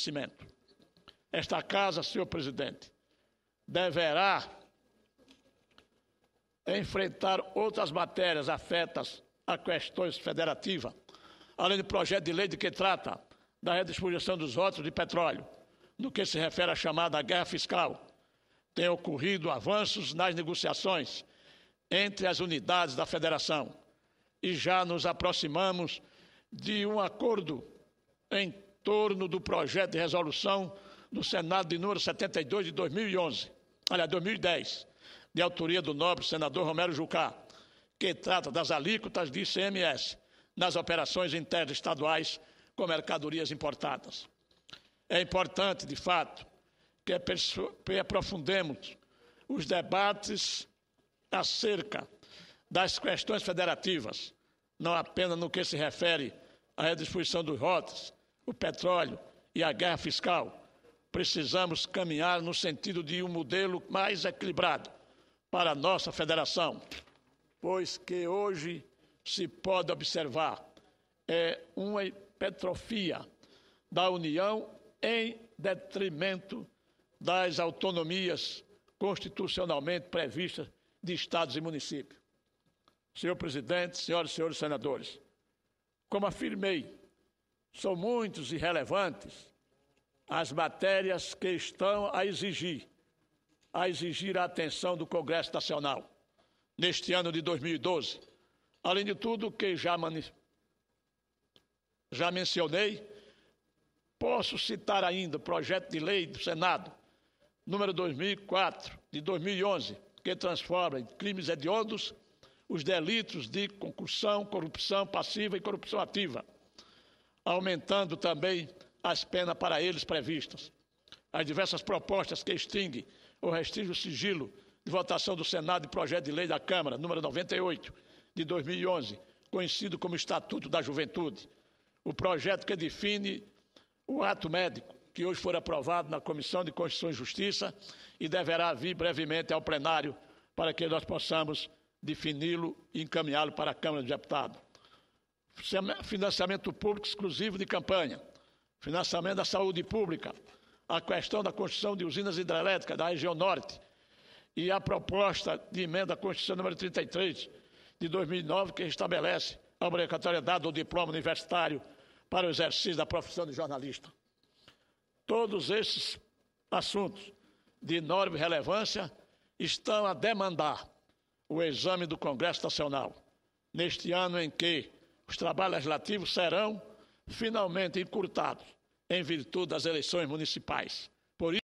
cimento. Esta casa, senhor presidente, deverá enfrentar outras matérias afetas a questões federativas, além do projeto de lei de que trata da redistribuição dos votos de petróleo, no que se refere à chamada guerra fiscal. Tem ocorrido avanços nas negociações entre as unidades da federação e já nos aproximamos de um acordo em torno do projeto de resolução do Senado de número 72 de 2011, aliás, 2010, de autoria do nobre senador Romero Jucá, que trata das alíquotas de ICMS nas operações interestaduais com mercadorias importadas. É importante, de fato, que aprofundemos os debates acerca das questões federativas, não apenas no que se refere à redistribuição dos rotas, o petróleo e a guerra fiscal. Precisamos caminhar no sentido de um modelo mais equilibrado para a nossa federação, pois que hoje se pode observar é uma petrofia da União em detrimento das autonomias constitucionalmente previstas de estados e municípios. Senhor presidente, senhoras e senhores senadores, como afirmei são muitos e relevantes as matérias que estão a exigir, a exigir a atenção do Congresso Nacional neste ano de 2012. Além de tudo que já, já mencionei, posso citar ainda o projeto de lei do Senado número 2004 de 2011, que transforma em crimes hediondos os delitos de concussão, corrupção passiva e corrupção ativa aumentando também as penas para eles previstas. As diversas propostas que extinguem ou restringem o sigilo de votação do Senado e projeto de lei da Câmara, número 98, de 2011, conhecido como Estatuto da Juventude. O projeto que define o ato médico, que hoje foi aprovado na Comissão de Constituição e Justiça e deverá vir brevemente ao plenário para que nós possamos defini-lo e encaminhá-lo para a Câmara dos Deputados financiamento público exclusivo de campanha, financiamento da saúde pública, a questão da construção de usinas hidrelétricas da região norte e a proposta de emenda à Constituição número 33 de 2009 que estabelece a obrigatoriedade do diploma universitário para o exercício da profissão de jornalista. Todos esses assuntos de enorme relevância estão a demandar o exame do Congresso Nacional, neste ano em que os trabalhos legislativos serão finalmente encurtados em virtude das eleições municipais.